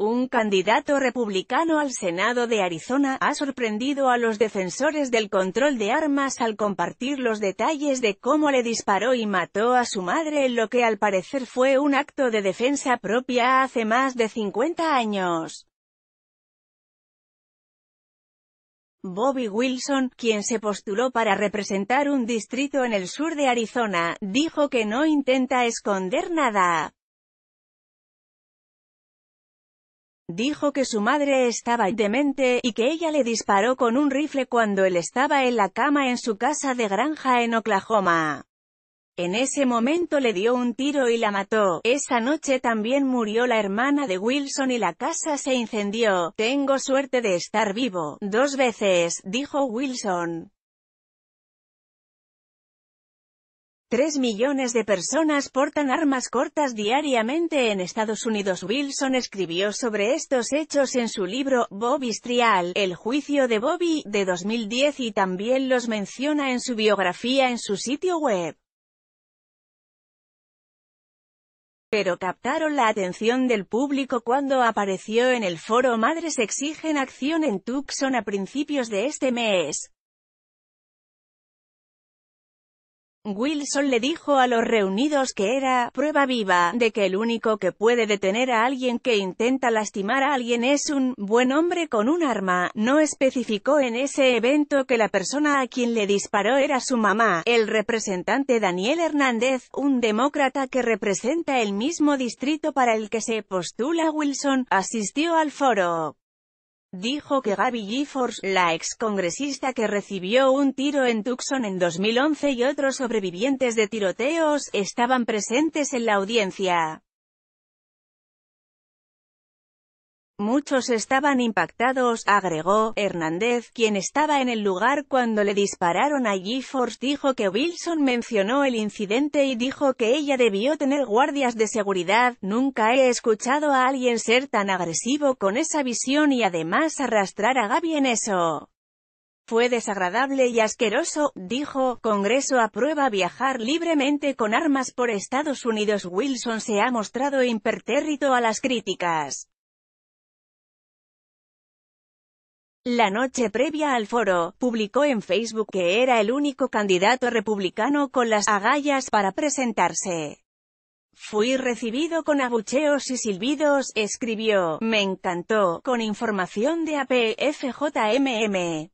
un candidato republicano al Senado de Arizona, ha sorprendido a los defensores del control de armas al compartir los detalles de cómo le disparó y mató a su madre en lo que al parecer fue un acto de defensa propia hace más de 50 años. Bobby Wilson, quien se postuló para representar un distrito en el sur de Arizona, dijo que no intenta esconder nada. Dijo que su madre estaba demente, y que ella le disparó con un rifle cuando él estaba en la cama en su casa de granja en Oklahoma. En ese momento le dio un tiro y la mató. Esa noche también murió la hermana de Wilson y la casa se incendió. Tengo suerte de estar vivo. Dos veces, dijo Wilson. Tres millones de personas portan armas cortas diariamente en Estados Unidos. Wilson escribió sobre estos hechos en su libro, Bobby Trial, El juicio de Bobby, de 2010 y también los menciona en su biografía en su sitio web. pero captaron la atención del público cuando apareció en el foro Madres exigen acción en Tucson a principios de este mes. Wilson le dijo a los reunidos que era «prueba viva» de que el único que puede detener a alguien que intenta lastimar a alguien es un «buen hombre con un arma». No especificó en ese evento que la persona a quien le disparó era su mamá, el representante Daniel Hernández, un demócrata que representa el mismo distrito para el que se postula Wilson, asistió al foro dijo que Gaby Giffords, la ex congresista que recibió un tiro en Tucson en 2011 y otros sobrevivientes de tiroteos, estaban presentes en la audiencia. Muchos estaban impactados, agregó Hernández, quien estaba en el lugar cuando le dispararon a Force Dijo que Wilson mencionó el incidente y dijo que ella debió tener guardias de seguridad. Nunca he escuchado a alguien ser tan agresivo con esa visión y además arrastrar a Gaby en eso. Fue desagradable y asqueroso, dijo, Congreso aprueba viajar libremente con armas por Estados Unidos. Wilson se ha mostrado impertérrito a las críticas. La noche previa al foro, publicó en Facebook que era el único candidato republicano con las agallas para presentarse. Fui recibido con abucheos y silbidos, escribió, me encantó, con información de APFJMM.